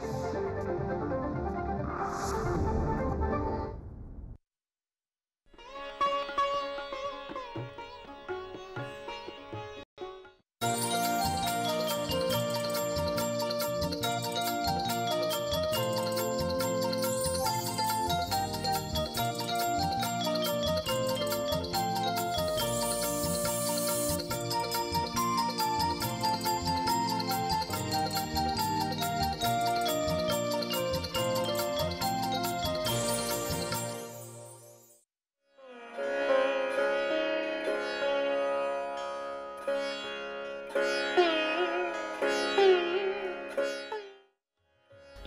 Thank you.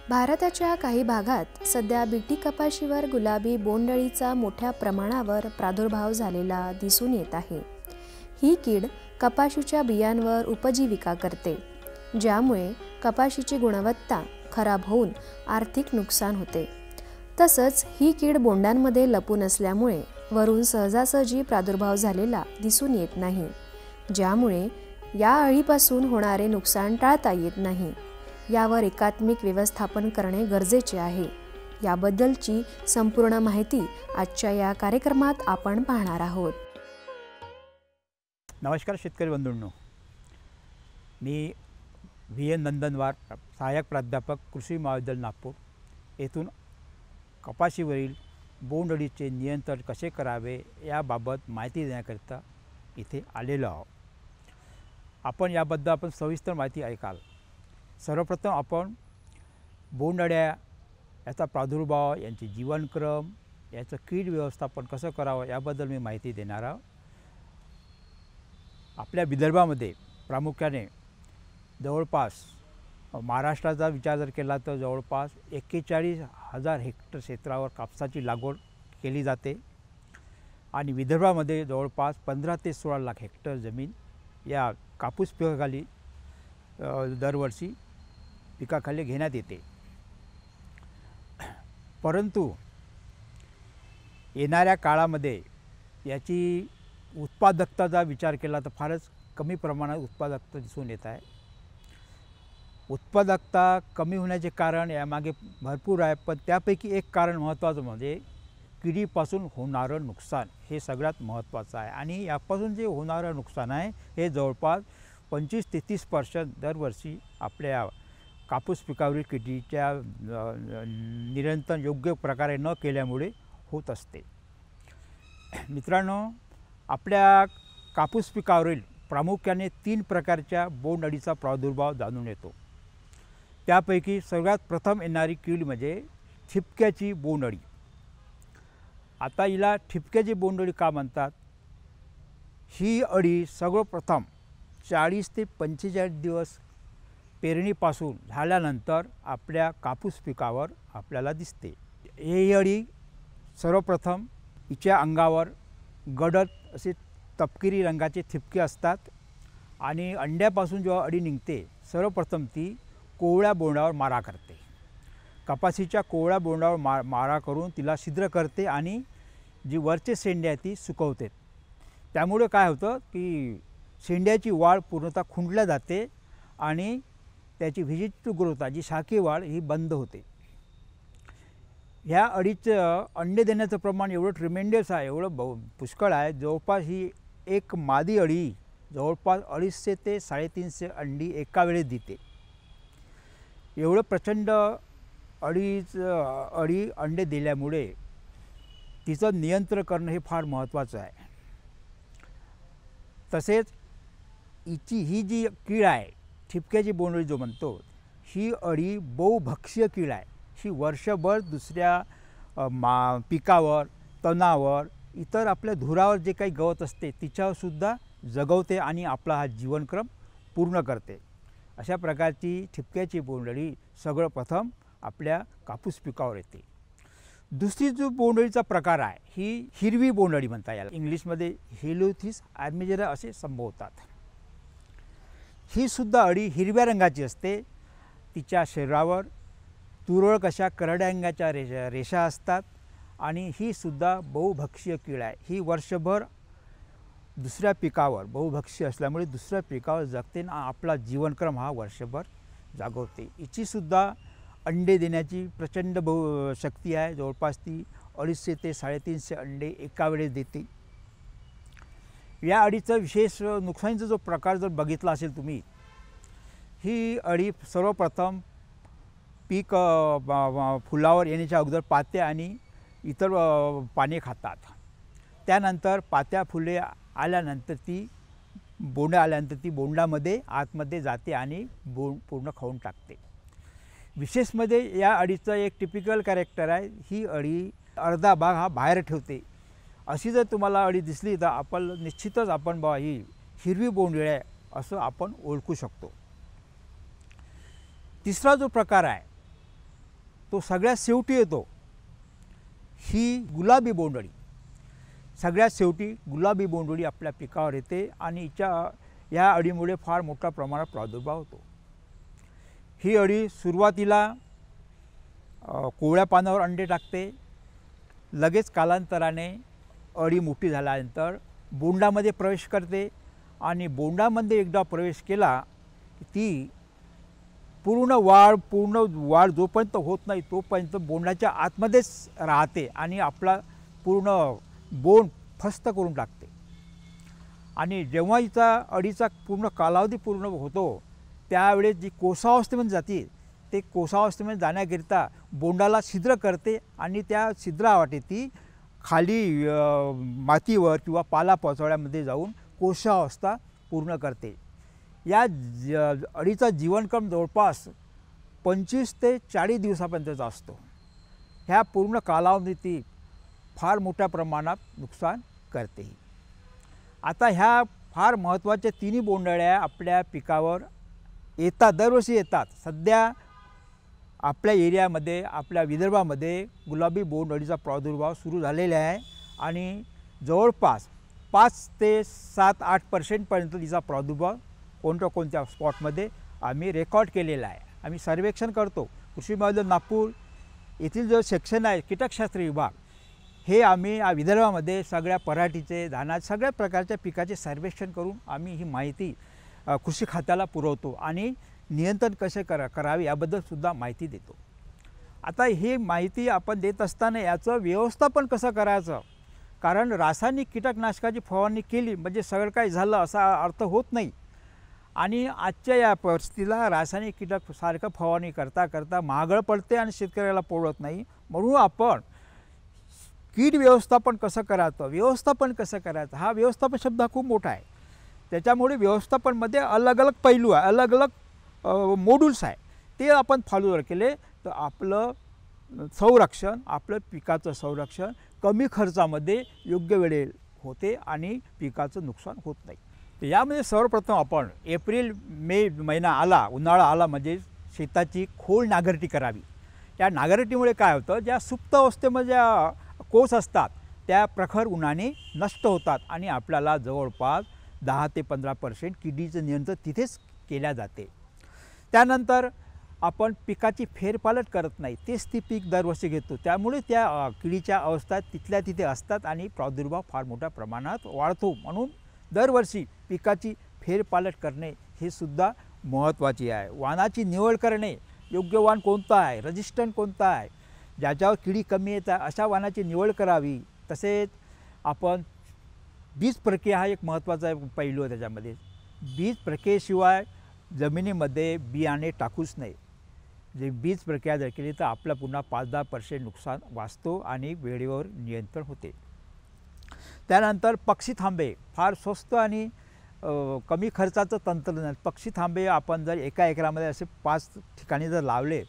भारताच्या काही भागात सध्या बिटी कपाशीवर गुलाबी बोंडळीचा मोठ्या प्रमाणावर प्रादुर्भाव झालेला दिसून येत आहे ही कीड कपाशीच्या बियांवर उपजीविका करते ज्यामुळे कपाशीची गुणवत्ता खराब होऊन आर्थिक नुकसान होते तसंच ही कीड बोंडांमध्ये लपून असल्यामुळे वरून सहजासहजी प्रादुर्भाव झालेला दिसून येत नाही ज्यामुळे या अळीपासून होणारे नुकसान टाळता येत नाही यावर एकात्मिक व्यवस्थापन करणे गरजेचे आहे याबद्दलची संपूर्ण माहिती आजच्या या कार्यक्रमात आपण पाहणार आहोत नमस्कार शेतकरी बंधूंनो मी व्ही एन नंदनवार सहाय्यक प्राध्यापक कृषी महाविद्यालय नागपूर येथून कपाशीवरील बोंडअळीचे नियंत्रण कसे करावे याबाबत माहिती देण्याकरिता इथे आलेलो आहोत आपण याबद्दल आपण सविस्तर माहिती ऐकाल सर्वप्रथम आपण बोंडअळ्या याचा प्रादुर्भाव यांचे जीवनक्रम याचं कीड व्यवस्थापन कसं करावं याबद्दल मी माहिती देणार आहोत आपल्या विदर्भामध्ये प्रामुख्याने जवळपास महाराष्ट्राचा विचार जर केला तर जवळपास एक्केचाळीस हजार हेक्टर क्षेत्रावर कापसाची लागवड केली जाते आणि विदर्भामध्ये जवळपास पंधरा ते सोळा लाख हेक्टर जमीन या कापूस पिकाखाली दरवर्षी पिकाखाली घेण्यात येते परंतु येणाऱ्या काळामध्ये याची उत्पादकताचा विचार केला तर फारच कमी प्रमाणात उत्पादकता दिसून येत आहे उत्पादकता कमी होण्याचे कारण यामागे भरपूर आहे पण त्यापैकी एक कारण महत्त्वाचं म्हणजे किडीपासून होणारं नुकसान हे सगळ्यात महत्त्वाचं आहे आणि यापासून जे होणारं नुकसान आहे हे जवळपास पंचवीस ते तीस पर्सेंट दरवर्षी आपल्या कापूस पिकावरील किडीच्या निरंतर योग्य प्रकारे न केल्यामुळे होत असते मित्रांनो आपल्या कापूस पिकावरील प्रामुख्याने तीन प्रकारच्या बोंडअळीचा प्रादुर्भाव जाणून येतो त्यापैकी सर्वात प्रथम येणारी कीड म्हणजे ठिपक्याची बोंडअळी आता हिला ठिपक्याची बोंडअळी का म्हणतात ही अळी सर्वप्रथम चाळीस ते पंचेचाळीस दिवस पेरणीपासून झाल्यानंतर आपल्या कापूस पिकावर आपल्याला दिसते हे अळी सर्वप्रथम हिच्या अंगावर गडद असे तपकिरी रंगाचे थिपके असतात आणि अंड्यापासून जेव्हा अळी निघते सर्वप्रथम ती कोवळ्या बोंडावर मारा करते कपाशीच्या कोवळ्या बोंडावर मा मारा करून तिला छिद्र करते आणि जी वरचे शेंड्या ती सुकवते त्यामुळे काय होतं की शेंड्याची वाढ पूर्णतः खुंडल्या जाते आणि त्याची व्हिजिट गुरुता जी शाखेवाढ ही बंद होते ह्या अडीचं अंडे देण्याचं प्रमाण एवढं ट्रिमेंडस आहे एवढं ब पुष्कळ आहे जवळपास ही एक मादी अळी जवळपास अडीचशे ते साडेतीनशे अंडी एका वेळेस देते एवढं प्रचंड अडीच अळी अंडे दिल्यामुळे तिचं नियंत्रण करणं हे फार महत्त्वाचं आहे तसेच हिची ही जी कीड आहे ठिपक्याची बोंडळी जो म्हणतो ही अळी बहुभक्ष्य कीड आहे ही वर्षभर दुसऱ्या मा पिकावर तणावर इतर आपल्या धुरावर जे काही गवत असते तिच्यावरसुद्धा जगवते आणि आपला हा जीवनक्रम पूर्ण करते अशा प्रकारची ठिपक्याची बोंडळी सगळं प्रथम आपल्या कापूस पिकावर येते दुसरी जो बोंडळीचा प्रकार आहे ही हिरवी बोंडळी म्हणता याला इंग्लिशमध्ये हेलोथिस ॲडमेजेरा असे संभवतात ही सुद्धा अळी हिरव्या रंगाची असते तिच्या शरीरावर तुरळ कशा करड्यांगाच्या रेषा रेषा असतात आणि ही सुद्धा बहुभक्षीय कीड आहे ही वर्षभर दुसऱ्या पिकावर बहुभक्षीय असल्यामुळे दुसऱ्या पिकावर जगते ना आपला जीवनक्रम हा वर्षभर जागवते हिचीसुद्धा अंडे देण्याची प्रचंड बहु शक्ती आहे जवळपास ती अडीचशे ते साडेतीनशे अंडे एका वेळेस देते या अळीचं विशेष नुकसानीचा जो प्रकार जर बघितला असेल तुम्ही ही अळी सर्वप्रथम पीक फुलावर येण्याच्या अगोदर पात्या आणि इतर पाने खातात त्यानंतर पात्या फुले आल्यानंतर ती बोंड आल्यानंतर ती बोंडामध्ये आतमध्ये जाते आणि बोंड पूर्ण खाऊन टाकते विशेषमध्ये या अळीचं एक टिपिकल कॅरेक्टर आहे ही अळी अर्धा भाग हा बाहेर ठेवते अशी जर तुम्हाला अळी दिसली तर आपण निश्चितच आपण बा ही हिरवी बोंडळी आहे असं आपण ओळखू शकतो तिसरा जो प्रकार आहे तो सगळ्यात शेवटी येतो ही गुलाबी बोंडळी सगळ्यात शेवटी गुलाबी बोंडळी आपल्या पिकावर येते आणि हिच्या या अळीमुळे फार मोठ्या प्रमाणात प्रादुर्भाव होतो ही अळी सुरुवातीला कोवळ्या पानावर अंडे टाकते लगेच कालांतराने अळी मोठी झाल्यानंतर बोंडामध्ये प्रवेश करते आणि बोंडामध्ये एकदा प्रवेश केला ती पूर्ण वाढ पूर्ण वाढ जोपर्यंत होत नाही तोपर्यंत बोंडाच्या आतमध्येच राहते आणि आपला पूर्ण बोंड फस्त करून टाकते आणि जेव्हा हिचा अडीचा पूर्ण कालावधी पूर्ण होतो त्यावेळेस जी कोसावस्थेमध्ये जाते ते कोसावस्थेमध्ये जाण्याकरिता बोंडाला छिद्र करते आणि त्या छिद्रावाटे ती खाली मातीवर किंवा पाला पालापाचोळ्यामध्ये जाऊन कोशावस्था पूर्ण करते या ज अळीचा जीवनक्रम जवळपास पंचवीस ते चाळीस दिवसापर्यंतचा असतो ह्या पूर्ण कालावधीत फार मोठ्या प्रमाणात नुकसान करते आता ह्या फार महत्त्वाच्या तिन्ही बोंडळ्या आपल्या पिकावर येतात दरवर्षी येतात सध्या आपल्या एरियामध्ये आपल्या विदर्भामध्ये गुलाबी बोंड अळीचा प्रादुर्भाव सुरू झालेला आहे आणि जवळपास पाच ते सात आठ पर्सेंटपर्यंत तिचा प्रादुर्भाव कोणत्या कोणत्या स्पॉटमध्ये आम्ही रेकॉर्ड केलेला आहे आम्ही सर्वेक्षण करतो कृषी महाविद्यालय नागपूर येथील जो सेक्शन आहे कीटकशास्त्र विभाग हे आम्ही विदर्भामध्ये सगळ्या पराठीचे धानाचे सगळ्या प्रकारच्या पिकाचे सर्वेक्षण करून आम्ही ही माहिती कृषी खात्याला पुरवतो आणि नियंत्रण कसे करा करावे याबद्दलसुद्धा माहिती देतो आता ही माहिती आपण देत असताना याचं व्यवस्थापन कसं करायचं कारण रासायनिक कीटकनाशकाची फवारणी केली म्हणजे सगळं काही झालं असा अर्थ होत नाही आणि आजच्या या परिस्थितीला रासायनिक कीटक सारखं फवारणी करता करता महागळ पडते आणि शेतकऱ्याला पोळत नाही म्हणून आपण कीड व्यवस्थापन कसं करायचं व्यवस्थापन कसं करायचं हा व्यवस्थापन शब्द खूप मोठा आहे त्याच्यामुळे व्यवस्थापनमध्ये अलग अलग पैलू आहे अलग अलग मोड्यूल्स आहे ते आपण फॉलो जर केले तर आपलं संरक्षण आपलं पिकाचं संरक्षण कमी खर्चामध्ये योग्य वेळे होते आणि पिकाचं नुकसान होत नाही तर यामध्ये सर्वप्रथम आपण एप्रिल मे महिना आला उन्हाळा आला म्हणजे शेताची खोल नागरटी करावी या नागरटीमुळे काय होतं ज्या सुप्त अवस्थेमध्ये ज्या कोस असतात त्या प्रखर उन्हाने नष्ट होतात आणि आपल्याला जवळपास दहा ते पंधरा पर्सेंट किडीचं नियंत्रण तिथेच केल्या जाते त्यानंतर आपण पिकाची फेरपालट करत नाही तेच ती पीक दरवर्षी घेतो त्यामुळे त्या किडीच्या अवस्था तिथल्या तिथे असतात आणि प्रादुर्भाव फार मोठ्या प्रमाणात वाढतो म्हणून दरवर्षी पिकाची फेरपालट करणे हे सुद्धा महत्त्वाचे आहे वाणाची निवड करणे योग्य वाण कोणता आहे रजिस्टंट कोणता आहे ज्याच्यावर किडी कमी येतात अशा वाणाची निवड करावी तसेच आपण बीज प्रक्रिया हा एक महत्त्वाचा पैलू आहे त्याच्यामध्ये बीज प्रक्रियेशिवाय जमिनीमध्ये बियाणे टाकूच नये जे बीज प्रक्रिया जर केली तर आपलं पुन्हा पाच दहा पर्सेंट नुकसान वाचतो आणि वेळेवर नियंत्रण होते त्यानंतर पक्षी थांबे फार स्वस्त आणि कमी खर्चाचं तंत्रज्ञान पक्षी थांबे आपण जर एका एकरामध्ये असे पाच ठिकाणी जर लावले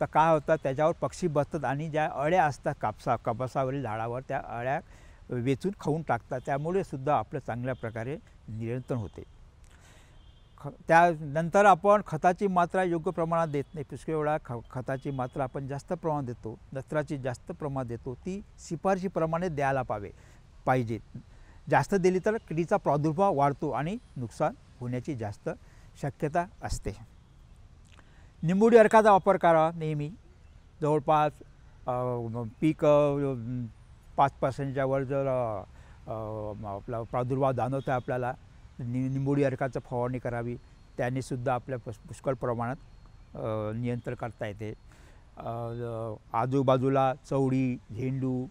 तर काय होतं त्याच्यावर पक्षी बसतात आणि ज्या अळ्या असतात कापसा कपासावरील झाडावर त्या अळ्या वेचून खाऊन टाकतात त्यामुळे सुद्धा आपलं चांगल्या प्रकारे नियंत्रण होते त्यानंतर आपण खताची मात्रा योग्य प्रमाणात देत नाही पुष्कळ वेळा ख खताची मात्रा आपण जास्त प्रमाणात देतो नत्राची जास्त प्रमाणात देतो ती शिफारशीप्रमाणे द्यायला पावे पाहिजे जास्त दिली तर किडीचा प्रादुर्भाव वाढतो आणि नुकसान होण्याची जास्त शक्यता असते निंबोडी अर्काचा वापर करा नेहमी जवळपास पीक पाच पर्सेंटच्या वर जर आपला प्रादुर्भाव जाणवतो आहे आपल्याला नि निंबोडी अर्काचं फवारणी करावी त्यानेसुद्धा आपल्या पुष पुष्कळ प्रमाणात नियंत्रण करता येते आजूबाजूला चवळी झेंडू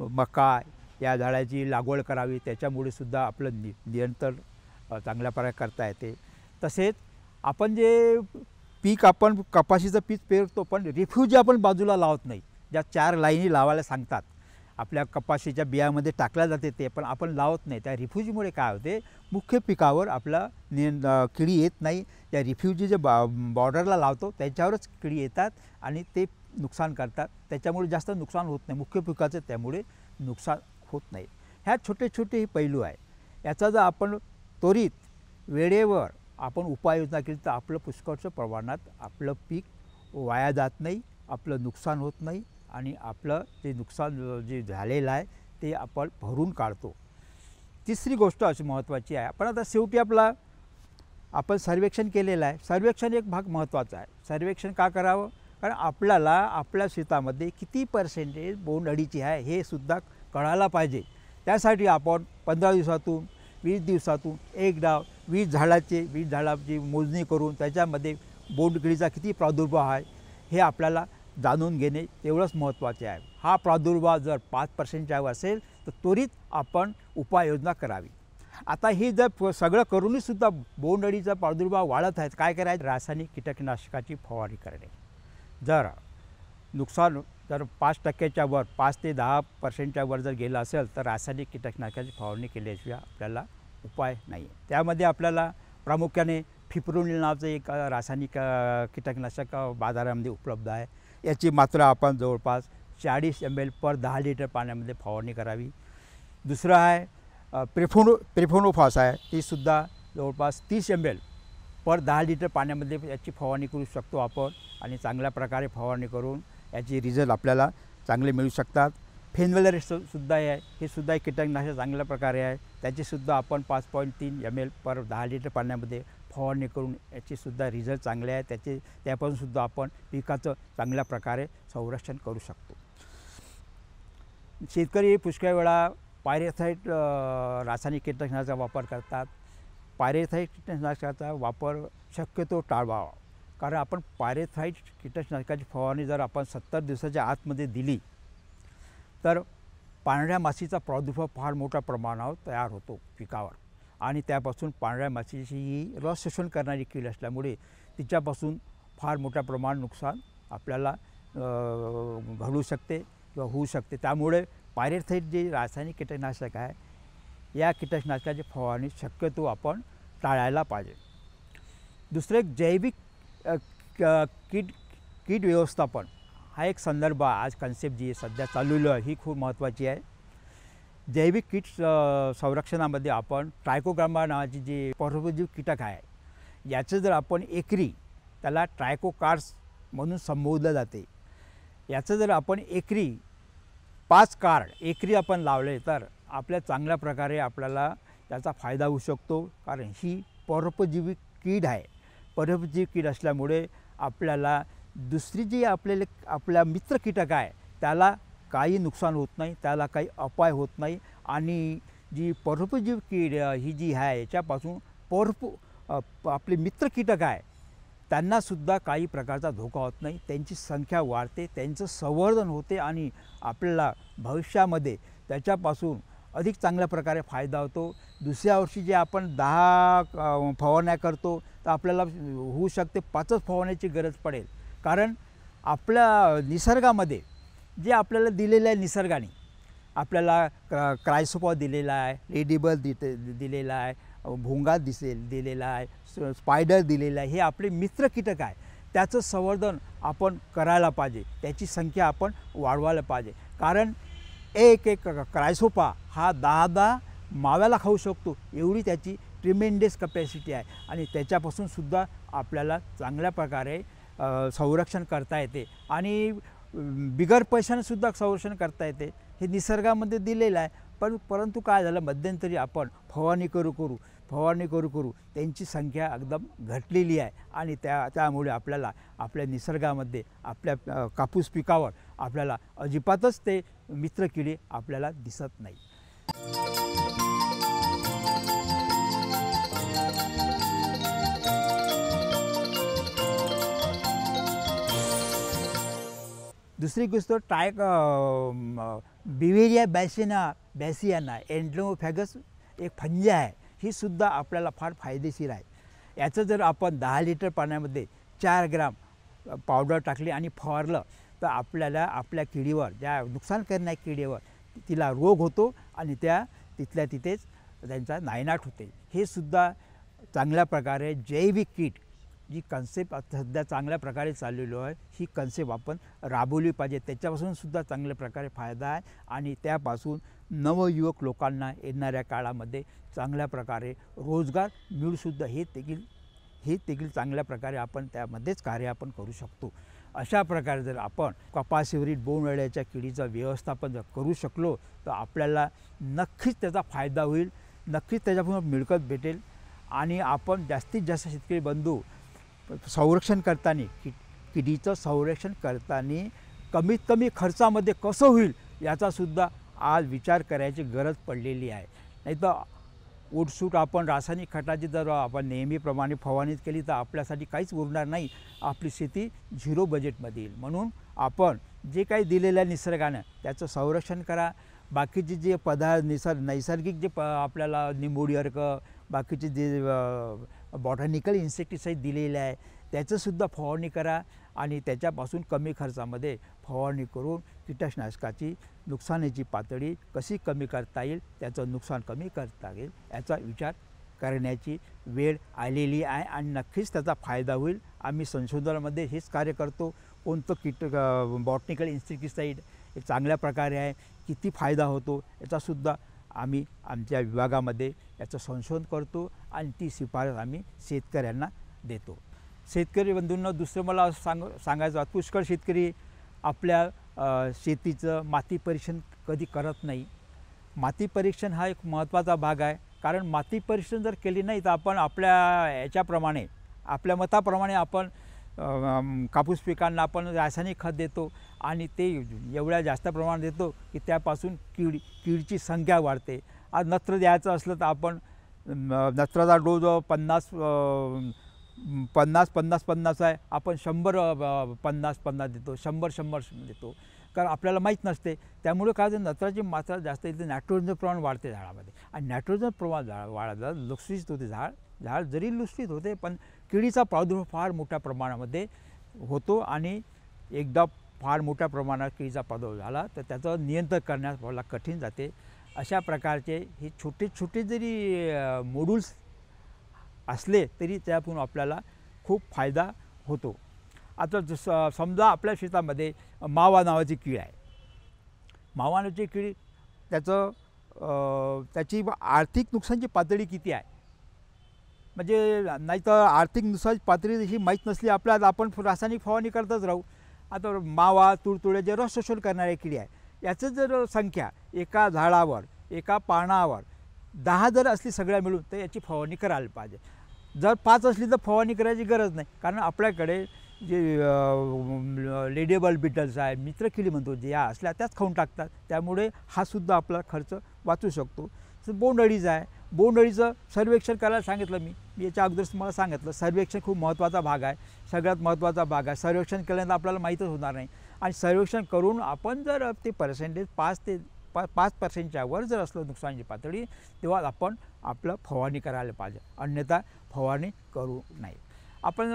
मका या झाडाची लागवड करावी त्याच्यामुळे सुद्धा आपलं नि नियंत्रण चांगल्या प्रकारे करता येते तसेच आपण जे पीक आपण कपाशीचं पीक पेरतो पण रिफ्यूज आपण बाजूला लावत नाही ज्या चार लाईनी लावायला सांगतात आपल्या कपाशीच्या बियामध्ये टाकल्या जाते ते पण आपण लावत नाही त्या रिफ्युजीमुळे काय होते मुख्य पिकावर आपला नि किडी येत नाही त्या रिफ्युजी जे बा बॉर्डरला लावतो त्याच्यावरच किडी येतात आणि ते नुकसान करतात त्याच्यामुळे जास्त नुकसान होत नाही मुख्य पिकाचं त्यामुळे नुकसान होत नाही ह्या छोटे छोटे पैलू आहे याचा जर आपण त्वरित वेळेवर आपण उपाययोजना केली तर आपलं पुष्कळच्या प्रमाणात आपलं पीक वाया जात नाही आपलं नुकसान होत नाही आणि आपलं ते नुकसान जे झालेलं आहे ते आपण भरून काढतो तिसरी गोष्ट अशी महत्त्वाची आहे आपण आता शेवटी आपला आपण सर्वेक्षण केलेलं आहे सर्वेक्षण एक भाग महत्त्वाचा आहे सर्वेक्षण का करावं कारण आपल्याला आपल्या शेतामध्ये किती पर्सेंटेज बोंडअळीची आहे हे सुद्धा कळायला पाहिजे त्यासाठी आपण पंधरा दिवसातून वीस दिवसातून एक डाव वीस झाडाचे वीस झाडाची मोजणी करून त्याच्यामध्ये बोंडगळीचा किती प्रादुर्भाव आहे हे आपल्याला जाणून घेणे तेवढंच महत्त्वाचे आहे हा प्रादुर्भाव जर पाच पर्सेंटच्या असेल तर त्वरित आपण उपाययोजना करावी आता हे जर सगळं सुद्धा बोंडअळीचा प्रादुर्भाव वाढत आहेत काय करायचं रासायनिक कीटकनाशकाची फवारणी करणे जर नुकसान जर पाच टक्क्याच्या वर पाच ते दहा पर्सेंटच्या वर जर गेलं असेल तर रासायनिक कीटकनाशकाची फवारणी केल्याशिवाय आपल्याला उपाय नाही त्यामध्ये आपल्याला प्रामुख्याने फिप्रोनिल नावाचं एक रासायनिक कीटकनाशक बाजारामध्ये उपलब्ध आहे याची मात्रा आपण जवळपास चाळीस एम एल पर दहा लिटर पाण्यामध्ये फवारणी करावी दुसरं आहे प्रिफोनो प्रेफोनोफॉस आहे तीसुद्धा जवळपास तीस एम एल पर दहा लिटर पाण्यामध्ये याची फवारणी करू शकतो आपण आणि चांगल्या प्रकारे फवारणी करून याची रिझल्ट आपल्याला चांगले मिळू शकतात फेनवेलर सुद्धा आहे हे सुद्धा कीटकनाशक चांगल्या प्रकारे आहे त्याचीसुद्धा आपण पाच पॉईंट तीन एम एल पर दहा लिटर पाण्यामध्ये फवारणी करून याचेसुद्धा रिझल्ट चांगले आहे त्याचे त्यापासूनसुद्धा आपण पिकाचं चांगल्या प्रकारे संरक्षण करू शकतो शेतकरी पुष्कळ वेळा पायरेथाईट रासायनिक कीटकनाशकाचा वापर करतात पायरेथाईट कीटकनाशकाचा वापर शक्यतो टाळवावा कारण आपण पायरेथाईट कीटकनाशकाची फवारणी जर आपण सत्तर दिवसाच्या आतमध्ये दिली तर पांढऱ्या माशीचा प्रादुर्भाव फार मोठ्या प्रमाणावर तयार होतो पिकावर आणि त्यापासून पांढऱ्या माशीची ही रस शोषण करणारी कीड असल्यामुळे तिच्यापासून फार मोठ्या प्रमाणात नुकसान आपल्याला घडू शकते किंवा होऊ शकते त्यामुळे पायरेथाईट जे रासायनिक कीटकनाशक आहे या कीटकनाशकाची फवारणी शक्यतो आपण टाळायला पाहिजे दुसरं एक जैविक कीट कीड व्यवस्थापन हा एक संदर्भ आज कन्सेप्ट जी सध्या चालू आहे ही खूप महत्त्वाची आहे जैविक कीट संरक्षणामध्ये आपण ट्रायकोग्रामा नावाची जी परभजीव कीटक आहे याचं जर आपण एकरी त्याला ट्रायकोकार्स म्हणून संबोधलं जाते याचं जर आपण एकरी पाच कार्ड एकरी आपण लावले तर आपल्या चांगल्या प्रकारे आपल्याला त्याचा फायदा होऊ शकतो कारण ही परपजीवी कीड आहे परोपजीवी कीड असल्यामुळे आपल्याला दुसरी जी आपल्याला आपल्या मित्र कीटक आहे त्याला काही नुकसान होत नाही त्याला काही अपाय होत नाही आणि जी परपजीव कीड ही जी आहे याच्यापासून परप आपले मित्र कीटक आहे त्यांनासुद्धा काही प्रकारचा धोका होत नाही त्यांची संख्या वाढते त्यांचं संवर्धन होते आणि आपल्याला भविष्यामध्ये त्याच्यापासून अधिक चांगल्या प्रकारे फायदा होतो दुसऱ्या वर्षी जे आपण दहा फवारण्या करतो तर आपल्याला होऊ शकते पाचच फवारण्याची गरज पडेल कारण आपल्या निसर्गामध्ये जे आपल्याला दिलेलं आहे निसर्गाने आपल्याला क्र क्रायसोपॉ दिलेला आहे लेडीबल दि दिलेला आहे भोंगा दिसेल दिलेला आहे स्पायडर दिलेला आहे हे आपले मित्र कीटक आहे त्याचं संवर्धन आपण करायला पाहिजे त्याची संख्या आपण वाढवायला पाहिजे कारण एक एक क्रायसोपा हा दहा दहा माव्याला खाऊ शकतो एवढी त्याची ट्रिमेंडस कपॅसिटी आहे आणि त्याच्यापासूनसुद्धा आपल्याला चांगल्या प्रकारे संरक्षण करता येते आणि बिगर पैशानंसुद्धा संरक्षण करता येते हे निसर्गामध्ये दिलेलं आहे पण परंतु काय झालं मध्यंतरी आपण फवारणी करू करू फवारणी करू करू त्यांची संख्या एकदम घटलेली आहे आणि त्या त्यामुळे आपल्याला आपल्या निसर्गामध्ये आपल्या कापूस पिकावर आपल्याला अजिबातच ते मित्रकिडे आपल्याला दिसत नाही दुसरी गोष्ट ट्राय बिवेरिया बॅसिना बॅसियाना एन्ड्रोफॅगस एक फंजी आहे ही सुद्धा आपल्याला फार फायदेशीर आहे याचं जर आपण दहा लिटर पाण्यामध्ये चार ग्राम पावडर टाकली आणि फवारलं तर आपल्याला आपल्या किडीवर ज्या नुकसान करणाऱ्या किडीवर तिला रोग होतो आणि त्या तिथल्या तिथेच त्यांचा नायनाट होते हे सुद्धा चांगल्या प्रकारे जैविक कीट जी कन्सेप्ट सध्या चांगल्या प्रकारे चाललेलो आहे ही कन्सेप्ट आपण राबवली पाहिजे त्याच्यापासून सुद्धा चांगल्या प्रकारे फायदा आहे आणि त्यापासून नवयुवक लोकांना येणाऱ्या काळामध्ये चांगल्या प्रकारे रोजगार मिळूसुद्धा हे देखील हे देखील चांगल्या प्रकारे आपण त्यामध्येच कार्य आपण करू शकतो अशा प्रकारे जर आपण कपाशीवरील बोनवळ्याच्या किडीचं व्यवस्थापन जर करू शकलो तर आपल्याला नक्कीच त्याचा फायदा होईल नक्कीच त्याच्यापासून मिळकत भेटेल आणि आपण जास्तीत जास्त शेतकरी बंधू संरक्षण करताना कि किडीचं संरक्षण करताना कमीत कमी खर्चामध्ये कसं होईल याचासुद्धा आज विचार करायची गरज पडलेली आहे नाही तर उठसूट आपण रासायनिक खटाची जर आपण नेहमीप्रमाणे फवारणी केली तर आपल्यासाठी काहीच उरणार नाही आपली शेती झिरो बजेटमध्ये येईल म्हणून आपण जे काही दिलेलं आहे निसर्गानं त्याचं संरक्षण करा बाकीचे जे पदार्थ निसर्ग नैसर्गिक जे प आपल्याला निंबोडी अर्क बाकीचे जे बॉटॅनिकल इन्सेक्टिसाईड दिलेलं आहे त्याचंसुद्धा फवारणी करा आणि त्याच्यापासून कमी खर्चामध्ये फवारणी करून कीटकनाशकाची नुकसानीची पातळी कशी कमी करता येईल त्याचं नुकसान कमी करता येईल याचा विचार करण्याची वेळ आलेली आहे आणि नक्कीच त्याचा फायदा होईल आम्ही संशोधनामध्ये हेच कार्य करतो कोणतं कीट बॉटनिकल इन्स्टिक्टिसाईड चांगल्या प्रकारे आहे किती फायदा होतो याचासुद्धा आम्ही आमच्या विभागामध्ये याचं संशोधन करतो आणि ती शिफारस आम्ही शेतकऱ्यांना देतो शेतकरी बंधूंना दुसरं मला सांग सांगायचं पुष्कळ शेतकरी आपल्या शेतीचं माती परीक्षण कधी करत नाही माती परीक्षण हा एक महत्त्वाचा भाग आहे कारण माती परीक्षण जर केली नाही तर आपण आपल्या याच्याप्रमाणे आपल्या मताप्रमाणे आपण कापूस पिकांना आपण रासायनिक खत देतो आणि ते एवढ्या जास्त प्रमाणात देतो की त्यापासून कीड कीडची संख्या वाढते आज नत्र द्यायचं असलं तर आपण नत्राचा डोस पन्नास पन्नास पन्नास पन्नास आहे आपण शंभर पन्नास पन्नास देतो शंभर शंभर देतो कारण आपल्याला माहीत नसते त्यामुळे काय होतं नत्राची मात्रा जास्त येते नायट्रोजनचं प्रमाण वाढते झाडामध्ये आणि नायट्रोजन प्रमाण झाड वाढलं लक्षित होते झाड झाड जरी लुसलीत होते पण किडीचा प्रादुर्भाव फार मोठ्या प्रमाणामध्ये होतो आणि एकदा फार मोठ्या प्रमाणात किडीचा प्रादुर्भाव झाला तर त्याचं नियंत्रण करण्यास मला कठीण जाते अशा प्रकारचे हे छोटे छोटे जरी मोडूल्स असले तरी त्यातून आपल्याला खूप फायदा होतो आता जसं समजा आपल्या शेतामध्ये मावा नावाची कीड आहे मावा नावाची कीड त्याचं त्याची आर्थिक नुकसानची पातळी किती आहे म्हणजे नाही तर आर्थिक नुसार पातळी जशी माहीत नसली आपल्या आपण रासायनिक फवारणी करतच राहू आता मावा तुडतुडे जे रस शोषण करणारे किडे आहे याचं जर संख्या एका झाडावर एका पानावर दहा जर असली सगळ्या मिळून तर याची फवारणी करायला पाहिजे जर पाच असली तर फवारणी करायची गरज नाही कारण आपल्याकडे जे लेडेबल बिटल्स आहे मित्रकिडी म्हणतो जे या असल्या त्याच खाऊन टाकतात त्यामुळे हा सुद्धा आपला खर्च वाचू शकतो बोंडळीज आहे बोंडअळीचं सर्वेक्षण करायला सांगितलं मी याच्या अगोदरच तुम्हाला सांगितलं सर्वेक्षण खूप महत्त्वाचा भाग आहे सगळ्यात महत्त्वाचा भाग आहे सर्वेक्षण केल्यानंतर आपल्याला माहीतच होणार नाही आणि सर्वेक्षण करून आपण जर ते पर्सेंटेज पाच ते पा पाच पर्सेंटच्या वर जर असलं नुकसानाची पातळी तेव्हा आपण आपलं फवारणी करायला पाहिजे अन्यथा फवारणी करू नये आपण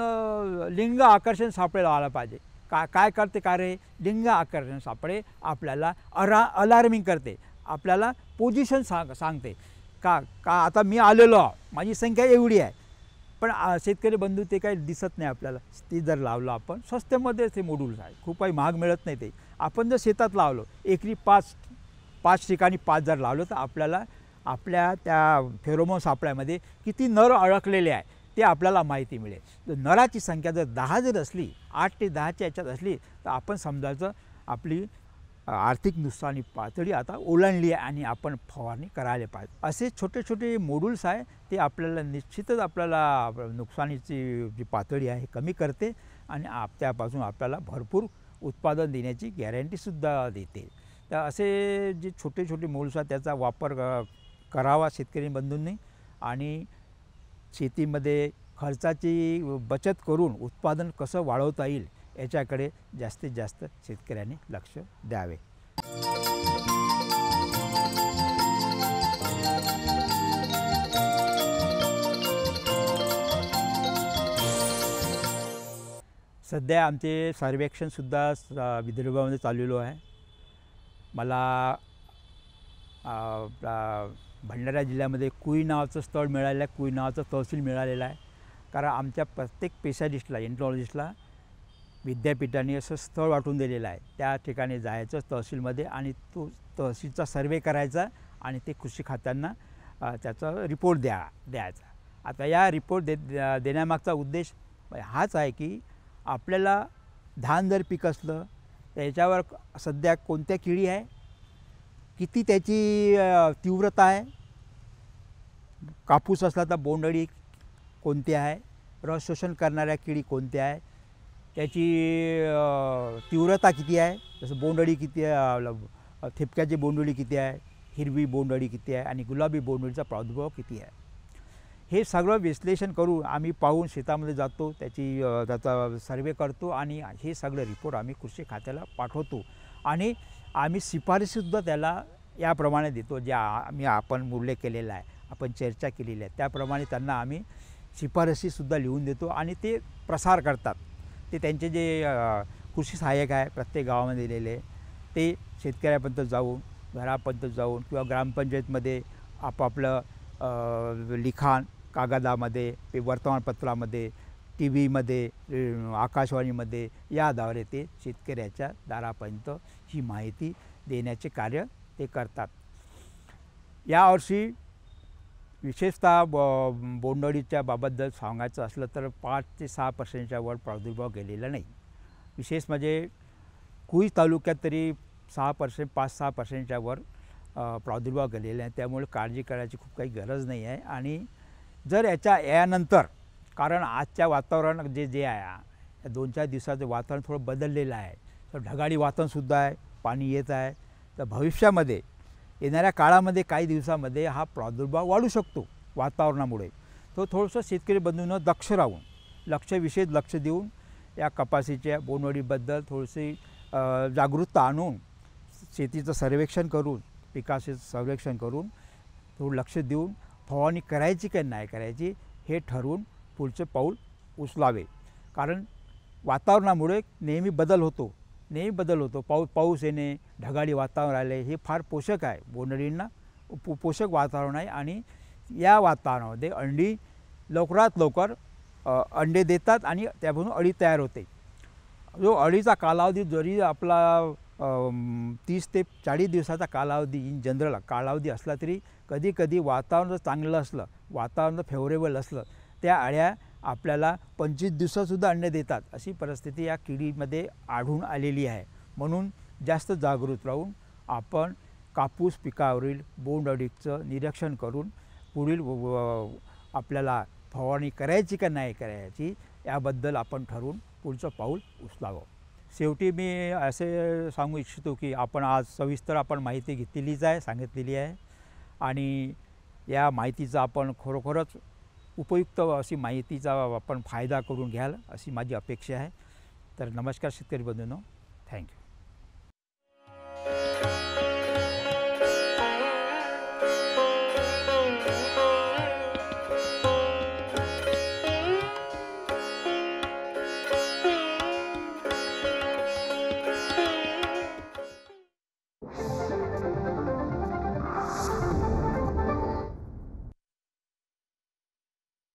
लिंग आकर्षण सापळेला आलं पाहिजे का काय करते का रे लिंग आकर्षण सापळे आपल्याला अरा अलार्मिंग करते आपल्याला पोजिशन सांग सांगते का का आता मी आलेलो आहो माझी संख्या एवढी आहे पण शेतकरी बंधू ते काही दिसत नाही आपल्याला ते जर लावलं आपण स्वस्तमध्ये ते मोडूल आहे खूप काही महाग मिळत नाही ते आपण जर शेतात लावलो एकरी पाच पाच ठिकाणी पाच जर लावलं तर आपल्याला आपल्या त्या फेरोमोन सापळ्यामध्ये किती नर अडकलेले आहे ते आपल्याला माहिती मिळेल जर नराची संख्या जर दहा जर असली आठ ते दहाच्या याच्यात असली तर आपण समजायचं आपली आर्थिक नुकसानी पातळी आता ओलांडली आहे आणि आपण फवारणी करायला पाहिजे असे छोटे छोटे मोड्यूल्स आहे ते आपल्याला निश्चितच आपल्याला नुकसानीची जी पातळी आहे कमी करते आणि आप त्यापासून आपल्याला भरपूर उत्पादन देण्याची गॅरंटीसुद्धा देते तर असे जे छोटे छोटे मोड्स आहेत त्याचा वापर करावा शेतकरी बंधूंनी आणि शेतीमध्ये खर्चाची बचत करून उत्पादन कसं वाढवता येईल याच्याकडे जास्तीत जास्त शेतकऱ्यांनी लक्ष द्यावे सध्या आमचे सर्वेक्षणसुद्धा विदर्भामध्ये चाललेलो आहे मला भंडारा जिल्ह्यामध्ये कुई नावाचं स्थळ मिळालेलं आहे कुई नावाचं तहसील मिळालेलं आहे कारण आमच्या प्रत्येक पेशालिस्टला एन्ट्रॉलॉजिस्टला विद्यापीठाने असं स्थळ वाटून दिलेलं आहे त्या ठिकाणी जायचं तहसीलमध्ये आणि तो तहसीलचा सर्वे करायचा आणि ते कृषी खात्यांना त्याचा रिपोर्ट द्या द्यायचा आता या रिपोर्ट दे देण्यामागचा उद्देश हाच आहे की आपल्याला धान जर पीक असलं त्याच्यावर सध्या कोणत्या किडी आहे किती त्याची तीव्रता आहे कापूस असला तर बोंडळी कोणती आहे रस शोषण करणाऱ्या किडी कोणत्या आहे त्याची तीव्रता किती आहे जसं बोंडळी किती आहे थिपक्याची बोंडळी किती आहे हिरवी बोंडळी किती आहे आणि गुलाबी बोंडळीचा प्रादुर्भाव किती आहे हे सगळं विश्लेषण करून आम्ही पाहून शेतामध्ये जातो त्याची त्याचा सर्वे करतो आणि हे सगळं रिपोर्ट आम्ही कृषी खात्याला पाठवतो आणि आम्ही शिफारसीसुद्धा त्याला याप्रमाणे देतो जे आम्ही आपण मूल्य केलेला आहे आपण चर्चा केलेली आहे त्याप्रमाणे त्यांना आम्ही शिफारशीसुद्धा लिहून देतो आणि ते प्रसार करतात ते त्यांचे जे कृषी सहाय्यक आहे प्रत्येक गावामध्ये दिलेले ते शेतकऱ्यापर्यंत जाऊन घरापर्यंत जाऊन किंवा ग्रामपंचायतमध्ये आपापलं लिखाण कागदामध्ये वर्तमानपत्रामध्ये टी व्हीमध्ये आकाशवाणीमध्ये या ते शेतकऱ्याच्या दारापर्यंत ही माहिती देण्याचे कार्य ते करतात यावर्षी विशेषतः ब बोंडळीच्या बाबत जर सांगायचं असलं तर पाच ते सहा पर्सेंटच्या वर प्रादुर्भाव गेलेला नाही विशेष म्हणजे कुई तालुक्यात तरी सहा पर्सेंट पाच सहा पर्सेंटच्या वर प्रादुर्भाव गेलेला आहे त्यामुळे काळजी करायची खूप काही गरज नाही आहे आणि जर याच्या यानंतर कारण आजच्या वातावरण जे जे आहे दोन चार दिवसाचं वातावरण थोडं बदललेलं आहे तर ढगाळी वातावरणसुद्धा आहे पाणी येत आहे तर भविष्यामध्ये येणाऱ्या काळामध्ये काही दिवसामध्ये हा प्रादुर्भाव वाढू शकतो वातावरणामुळे तो थोडंसं शेतकरी बंधूंना दक्ष राहून लक्ष विशेष लक्ष देऊन या कपाशीच्या बोंडवडीबद्दल थोडीशी जागरूकता आणून शेतीचं सर्वेक्षण करून पिकाचे सर्वेक्षण करून थोडं लक्ष देऊन फवारणी करायची की नाही करायची हे ठरवून पुढचे पाऊल उचलावे कारण वातावरणामुळे नेहमी बदल होतो नेहमी बदल होतो पाऊ पाऊस येणे ढगाळी वातावरण आले हे फार पोषक आहे बोंडळींना पोषक वातावरण आहे आणि या वातावरणामध्ये अंडी लवकरात लवकर अंडे देतात आणि त्यापासून अळी तयार होते जो अळीचा कालावधी जरी आपला तीस ते चाळीस दिवसाचा कालावधी इन जनरल कालावधी असला तरी कधीकधी वातावरण जर चांगलं असलं वातावरण फेवरेबल असलं त्या अळ्या आपल्याला पंचवीस दिवसातसुद्धा अन्न देतात अशी परिस्थिती या किडीमध्ये आढळून आलेली आहे म्हणून जास्त जागृत राहून आपण कापूस पिकावरील बोंडअळीचं निरीक्षण करून पुढील आपल्याला फवारणी करायची का नाही करायची याबद्दल आपण ठरवून पुढचं पाऊल उचलावं शेवटी मी असे सांगू इच्छितो की आपण आज सविस्तर आपण माहिती घेतलेलीच आहे सांगितलेली आहे आणि या माहितीचा आपण खरोखरच उपयुक्त अशी माहितीचा आपण फायदा करून घ्याल अशी माझी अपेक्षा आहे तर नमस्कार शेतकरी बंधूंनो थँक्यू